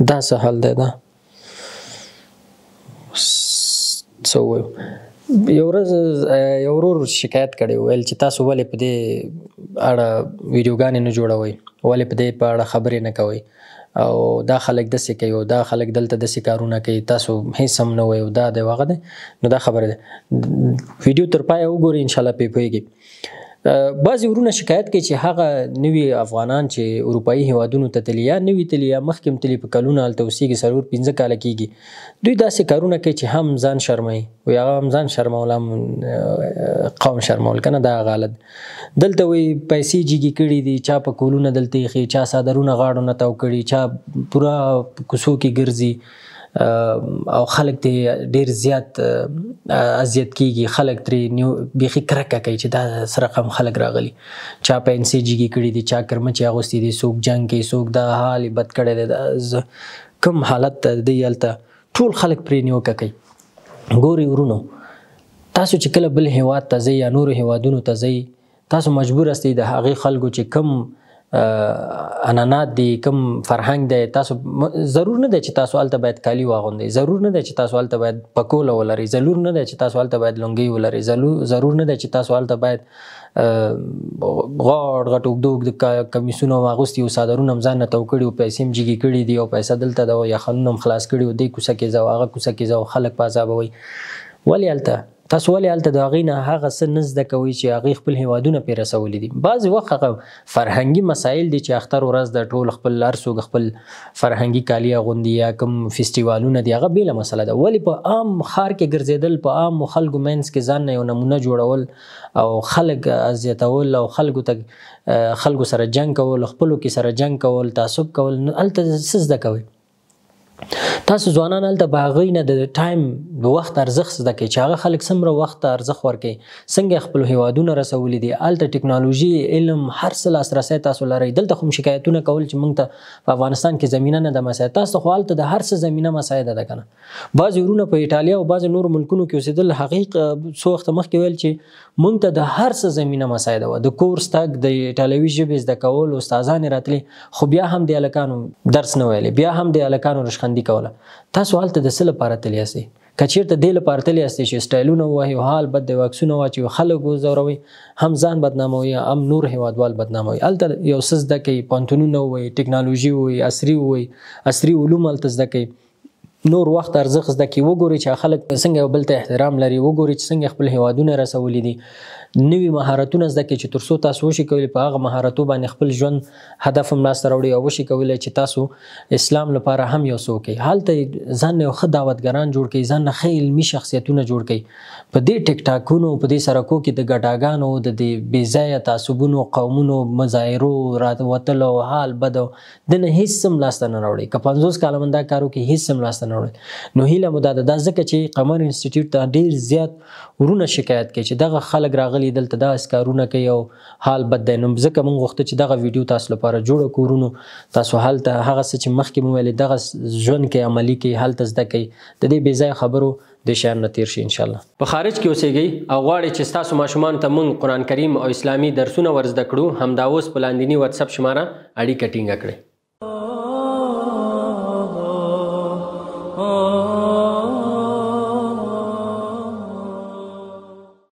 دا سهل دی دا څه یو ورځ یو ورور شکایت کړی ویل چې تاسو ولې په دې اړه ویډیوګانې نه جوړوي ولې په دې په اړه خبرې نه کوي او دا خلک دسې کوي او دا خلک دلته دسې کارونه کوي تاسو هیڅ هم نه وایي او دا دی واغه دی نو دا خبره ده ویډیو تر پای وګورئ ان شاء الله پی پویږي بعضی ورونه شکایت کوي چې هغه نوی افغانان چې اروپאי هیوادونو ته تلیا نوی تلیا مخکم تلی په کلونه ال توسیګي سرور 15 کال کیږي دوی داسې کارونه کوي چې هم ځان شرمای او یا هم ځان شرمول هم قوم شرمول کنه دا غلط دلته وي پیسې جګی کړي دي چا په کولونه دلته خي چا صادرونه غاړو نه تاو کړي چا پورا کوسو کې ګرځي او خلک دې ډیر زیات اذیت کیږي خلک ترې نیو بيخي کرکه کوي چې دا سره قم خلک راغلي چا په ان سي جي کې کړي دي چا کرمچي اغوستي دي سوق جنگ کې سوق د حال بد کړي دي کم حالت دی یلته ټول خلک پرې نیو کوي ګوري ورونو تاسو چې کله بل هیواد ته ځئ یا نور هیوادونو ته ځئ تاسو مجبور استئ د هغې خلکو چې کم انانات دی کوم فرهنګ دی تاسو ضرور نه دی چې تاسو الته باید کالی واغوندي ضرور نه دی چې تاسو الته باید پکول ولري ضرور نه دی چې تاسو الته باید لونګي ولري ضرور نه دی چې تاسو الته باید غړ غټ وګدوګ د کمیسونو واغوستي او صادرونو مزان نه توکړي او پیسې مجګي کړي دي او پیسې دلته د یخنوم خلاص کړي او دی کوڅه کې زو هغه کوڅه کې زو خلک پازابوي ولی الته تاسو ولې الته دا غینه هغه څه نزد کوي چې هغه خپل هیوادونه پیر رسول دي بعض وخت هغه فرهنګي مسایل دي چې اختر ورځ د ټول خپل لارسو خپل فرهنګي کالیا غوندي یا کوم فېستیوالونه دي هغه بیل مسله ده ولی په عام خار کې ګرځیدل په عام خلکو مینس کې ځان یو نمونه جوړول او خلک ازیتول او خلکو ته خلکو سره جنگ کول خپلو کې سره جنگ کول تعصب کول الته سزده کوي تاسو ځوانان هلته باغی نه د ټایم د وخت ارزښت زده کوي چې هغه خلک څومره وخت ارزښت ورکوي څنګه خپل هیوادونه رسولي دي هلته ټکنالوژي علم هر څه لاسرسی تاسو لرئ دلته خو شکایتونه کول چې موږ ته په افغانستان کې زمینه نه ده مساعد تاسو خو هلته د هر څه زمینه مساعد ده کنه بعض ورونه په ایټالیا او بعض نور ملکونو کې اوسېدل حقیق څو وخت مخکې ویل چې موږ ته د هر څه زمینه مساعد و د کورس تک د ایټالوي ژبې زده کول استادان راتلي خو بیا هم د الکانو درس نه ویلي بیا هم د الکانو رشخندي کوله تاسو حالت د سل لپاره تلیاسي کچیر ته د لپاره تلیاسي چې سټایلونه وایي او حال بد د واکسونه واچي خلک زوروي هم ځان بدناموي هم نور هوادوال بدناموي الته یو سز د کی پانتونونه وایي ټکنالوژي وایي عصري وایي عصري علوم الته زده کوي نور وخت ارزښت زده کی وګوري چې خلک څنګه یو بل ته احترام لري وګوري چې څنګه خپل هوادونه رسولې دي نوې مهارتونه زده کړئ چې ترڅو تاسو وشي کولای په هغه مهارتو باندې خپل ژوند هدف هم لاس راوړي او وشي کولای چې تاسو اسلام لپاره هم یو څوکي حالته ځان یو خد دعوتګران جوړ کړي ځان نه خې علمي شخصیتونه جوړ کړي په دې ټیک ټاکونو په دې سرکو کې د ګټاګانو د دې بیزای تعصبونو قومونو مظاهرو راتوتلو حال بدو د نه هیڅ سم لاس نه راوړي که 50 کالمندا کارو کې هیڅ سم لاس نه راوړي نو هیله مدد د ځکه چې قمر انسټیټیوټ ته ډیر زیات ورونه شکایت کوي چې دغه خلک راغلي راغلي دلته دا اسکارونه کوي او حال بد دی نو ځکه مونږ غوښته چې دغه ویډیو تاسو لپاره جوړ کورونو تاسو هلته هغه څه چې مخکې مو ویل دغه ژوند کې عملی کې هلته زده کوي د دې بې ځای خبرو د شهر نه تیر شي ان شاء الله په خارج کې اوسېږئ او غواړئ چې تاسو ماشومان ته مونږ قران کریم او اسلامي درسونه ورزده کړو همدا اوس په لاندینی واتس اپ شماره اړیکه ټینګه کړئ